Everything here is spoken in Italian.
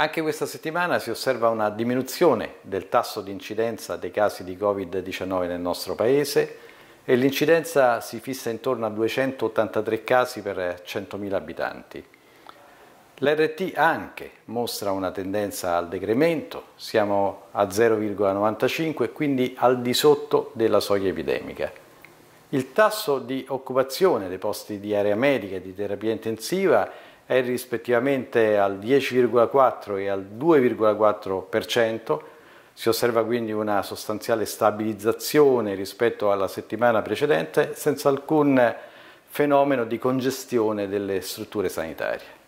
Anche questa settimana si osserva una diminuzione del tasso di incidenza dei casi di Covid-19 nel nostro Paese e l'incidenza si fissa intorno a 283 casi per 100.000 abitanti. L'RT anche mostra una tendenza al decremento, siamo a 0,95 quindi al di sotto della soglia epidemica. Il tasso di occupazione dei posti di area medica e di terapia intensiva è rispettivamente al 10,4 e al 2,4%, si osserva quindi una sostanziale stabilizzazione rispetto alla settimana precedente senza alcun fenomeno di congestione delle strutture sanitarie.